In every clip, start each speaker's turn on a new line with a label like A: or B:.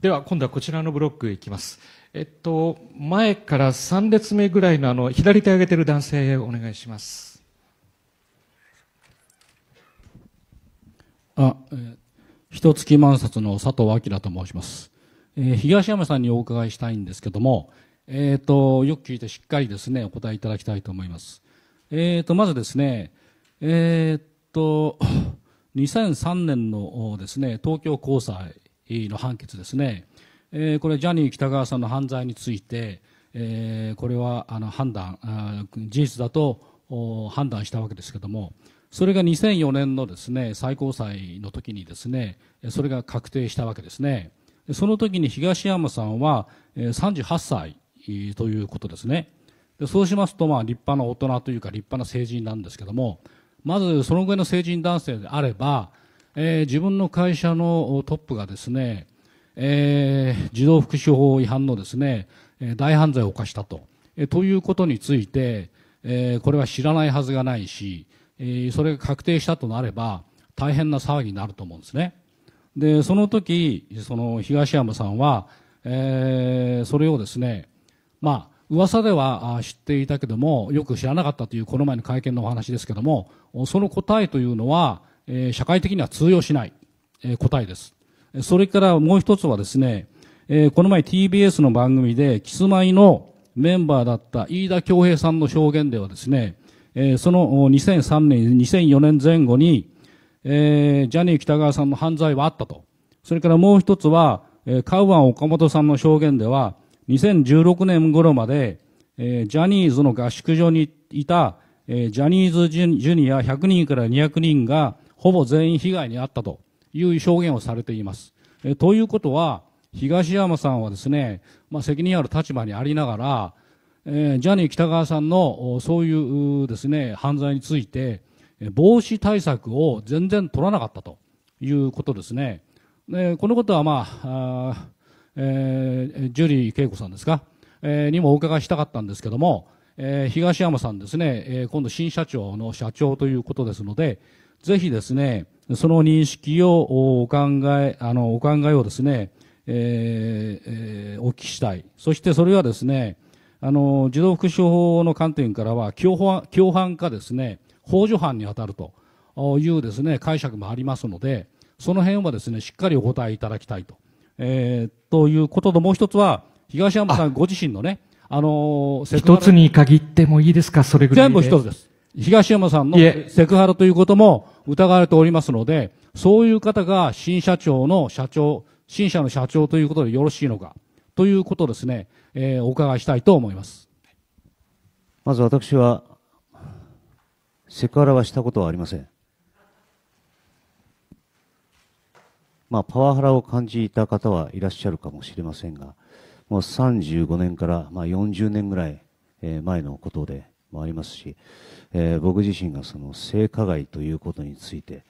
A: では今度はこちらのブロックいきます。えっと、前から3列目ぐらいのあの左手上げてる男性へお願いします。あ、えー、一月万冊の佐藤明と申します。えー、東山さんにお伺いしたいんですけども、えっ、ー、と、よく聞いてしっかりですね、お答えいただきたいと思います。えっ、ー、と、まずですね、えっ、と、2003年のですね、東京高裁の判決ですね、えー、これ、ジャニー喜多川さんの犯罪について、えー、これはあの判断あ、事実だと判断したわけですけども、それが2004年のですね最高裁の時にですねそれが確定したわけですね。その時に東山さんは38歳ということですね。でそうしますと、まあ、立派な大人というか立派な成人なんですけども、まずそのぐらいの成人男性であれば、えー、自分の会社のトップがですね、えー、児童福祉法違反のですね、大犯罪を犯したと。えということについて、えこれは知らないはずがないし、えそれが確定したとなれば、大変な騒ぎになると思うんですね。で、その時、その東山さんは、えそれをですね、まあ、噂では知っていたけども、よく知らなかったというこの前の会見のお話ですけども、その答えというのは、えー、社会的には通用しない、えー、答えです。それからもう一つはですね、えー、この前 TBS の番組で、キスマイのメンバーだった飯田恭平さんの証言ではですね、えー、その2003年、2004年前後に、えー、ジャニー北川さんの犯罪はあったと。それからもう一つは、えー、カウアン岡本さんの証言では、2016年頃まで、えー、ジャニーズの合宿所にいた、えー、ジャニーズジュニア100人から200人が、ほぼ全員被害に遭ったという証言をされています。えということは、東山さんはですね、まあ、責任ある立場にありながら、えー、ジャニー喜多川さんのそういうですね、犯罪について、防止対策を全然取らなかったということですね。でこのことは、まあ、あえー、ジュリー恵子さんですか、えー、にもお伺いしたかったんですけども、えー、東山さんですね、えー、今度新社長の社長ということですので、ぜひですね、その認識をお考え、あの、お考えをですね、えー、えー、お聞きしたい。そしてそれはですね、あの、児童福祉法の観点からは、共犯、共犯かですね、法助犯に当たるというですね、解釈もありますので、その辺はですね、しっかりお答えいただきたいと。えー、ということと、もう一つは、東山さんご自身のね、あの一つに限ってもいいですか、それぐらい全部一つです。東山さんのセクハラということも疑われておりますので、そういう方が新社長の社長、新社の社長ということでよろしいのかということですね、えー、お伺いしたいと思
B: います。まず私は、セクハラはしたことはありません。まあ、パワハラを感じた方はいらっしゃるかもしれませんが、もう35年から、まあ、40年ぐらい前のことで、もありますし、僕自身が性加害ということについて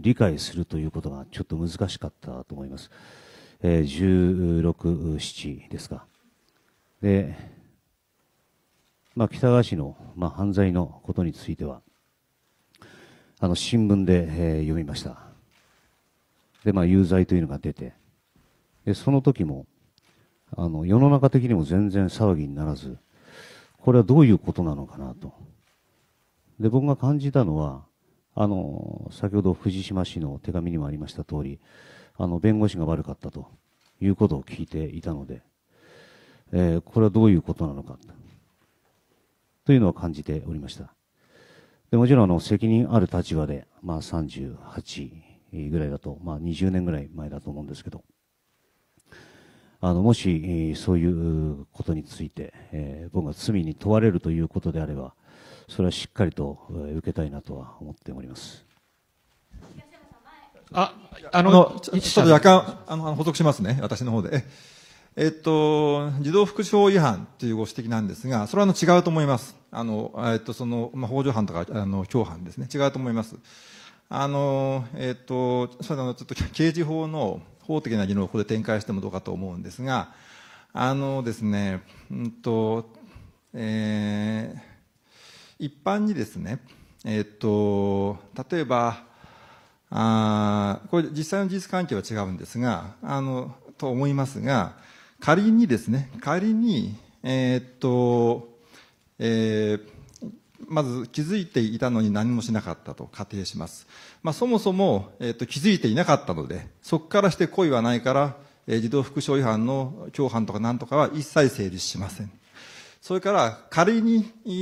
B: 理解するということがちょっと難しかったと思います。16、7ですか。で、まあ、喜多川氏の、まあ、犯罪のことについては、あの新聞で、えー、読みました。で、まあ、有罪というのが出て、でその時もあの世の中的にも全然騒ぎにならず、これはどういうことなのかなと。で、僕が感じたのは、あの、先ほど藤島氏の手紙にもありました通り、あの、弁護士が悪かったということを聞いていたので、えー、これはどういうことなのか、というのは感じておりました。でもちろん、あの、責任ある立場で、まあ、38ぐらいだと、まあ、20年ぐらい前だと思うんですけど、もしそういうことについて、僕が罪に問われるということであれば、それはしっかりと受けたいなとは思っております。
C: あ、あの、ちょっと若干、あの、補足しますね、私の方で。えっと、児童福祉法違反というご指摘なんですが、それはあの違うと思います。あの、えっと、その、まあ、法助犯とか、あの、共犯ですね。違うと思います。あの、えっと、それあの、ちょっと刑事法の、法的な議論をここで展開してもどうかと思うんですが、あのですね、うんと、えー、一般にですね、えー、っと、例えば、あこれ実際の事実関係は違うんですが、あの、と思いますが、仮にですね、仮に、えー、っと、えー、まず気づいていたのに何もしなかったと仮定します。まあ、そもそも、えっ、と、気づいていなかったので、そこからして故意はないから、え児童福祉法違反の共犯とか何とかは一切成立しません。それから、仮に気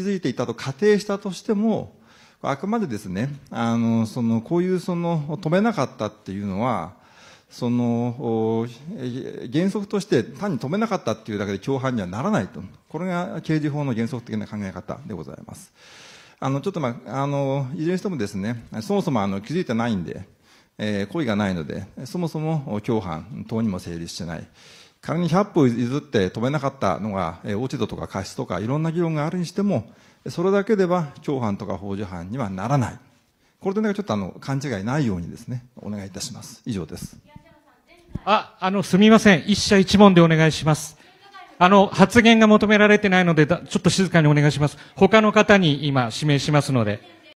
C: づいていたと仮定したとしても、あくまでですね、あの、その、こういうその、止めなかったっていうのは、その原則として単に止めなかったっていうだけで共犯にはならないとこれが刑事法の原則的な考え方でございますあのちょっとまああのいずれにしてもですねそもそもあの気づいてないんで、えー、故意がないのでそもそも共犯等にも成立してない仮に100歩譲って止めなかったのが、えー、落ち度とか過失とかいろんな議論があるにしてもそれだけでは共犯とか法助犯にはならないこれでなんかちょっとあの勘違いないようにですねお願いいたします以上です
A: あ、あの、すみません。一社一問でお願いします。あの、発言が求められてないので、ちょっと静かにお願いします。他の方に今、指名しますので。